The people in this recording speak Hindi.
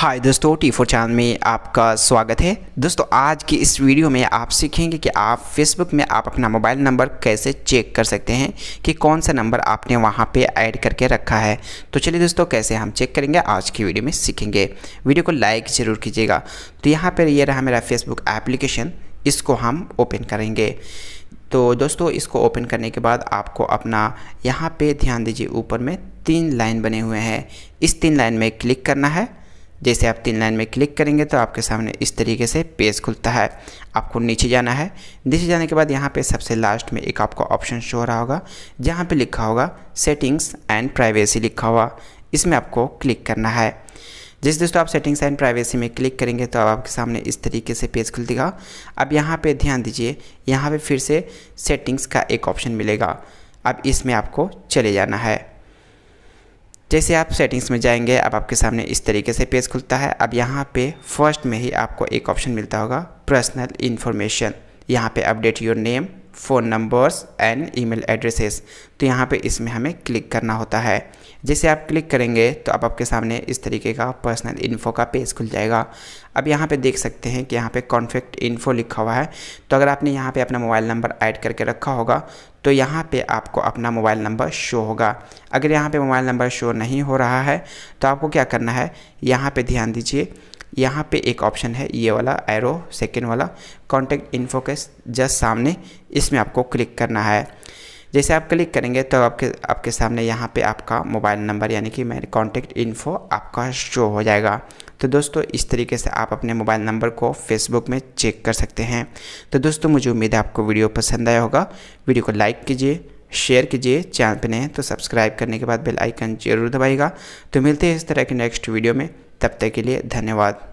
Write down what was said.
हाय दोस्तों टी फोर चैनल में आपका स्वागत है दोस्तों आज की इस वीडियो में आप सीखेंगे कि आप फेसबुक में आप अपना मोबाइल नंबर कैसे चेक कर सकते हैं कि कौन सा नंबर आपने वहां पे ऐड करके रखा है तो चलिए दोस्तों कैसे हम चेक करेंगे आज की वीडियो में सीखेंगे वीडियो को लाइक ज़रूर कीजिएगा तो यहाँ पर यह रहा मेरा फेसबुक एप्लीकेशन इसको हम ओपन करेंगे तो दोस्तों इसको ओपन करने के बाद आपको अपना यहाँ पे ध्यान दीजिए ऊपर में तीन लाइन बने हुए हैं इस तीन लाइन में क्लिक करना है जैसे आप तीन लाइन में क्लिक करेंगे तो आपके सामने इस तरीके से पेज खुलता है आपको नीचे जाना है नीचे जाने के बाद यहाँ पे सबसे लास्ट में एक आपको ऑप्शन शो हो रहा होगा जहाँ पे लिखा होगा सेटिंग्स एंड प्राइवेसी लिखा हुआ इसमें आपको क्लिक करना है जिस दोस्तों आप सेटिंग्स एंड प्राइवेसी में क्लिक करेंगे तो अब आपके सामने इस तरीके से पेज खुल देगा अब यहाँ पर ध्यान दीजिए यहाँ पर फिर से सेटिंग्स का एक ऑप्शन मिलेगा अब इसमें आपको चले जाना है जैसे आप सेटिंग्स में जाएंगे अब आपके सामने इस तरीके से पेज खुलता है अब यहाँ पे फर्स्ट में ही आपको एक ऑप्शन मिलता होगा पर्सनल इन्फॉर्मेशन यहाँ पे update your name phone numbers and email addresses तो यहाँ पे इसमें हमें क्लिक करना होता है जैसे आप क्लिक करेंगे तो आप आपके सामने इस तरीके का पर्सनल इन्फो का पेज खुल जाएगा अब यहाँ पे देख सकते हैं कि यहाँ पे कॉन्फेक्ट इन्फो लिखा हुआ है तो अगर आपने यहाँ पे अपना मोबाइल नंबर ऐड करके रखा होगा तो यहाँ पे आपको अपना मोबाइल नंबर शो होगा अगर यहाँ पे मोबाइल नंबर शो नहीं हो रहा है तो आपको क्या करना है यहाँ पे ध्यान दीजिए यहाँ पे एक ऑप्शन है ये वाला एरो सेकेंड वाला कॉन्टैक्ट इन्फो के जस्ट सामने इसमें आपको क्लिक करना है जैसे आप क्लिक करेंगे तो आपके आपके सामने यहाँ पे आपका मोबाइल नंबर यानी कि मेरे कॉन्टैक्ट इन्फो आपका शो हो जाएगा तो दोस्तों इस तरीके से आप अपने मोबाइल नंबर को फेसबुक में चेक कर सकते हैं तो दोस्तों मुझे उम्मीद है आपको वीडियो पसंद आया होगा वीडियो को लाइक कीजिए शेयर कीजिए चैनल पर नए तो सब्सक्राइब करने के बाद बेल आइकन जरूर दबाएगा तो मिलते हैं इस तरह के नेक्स्ट वीडियो में तब तक के लिए धन्यवाद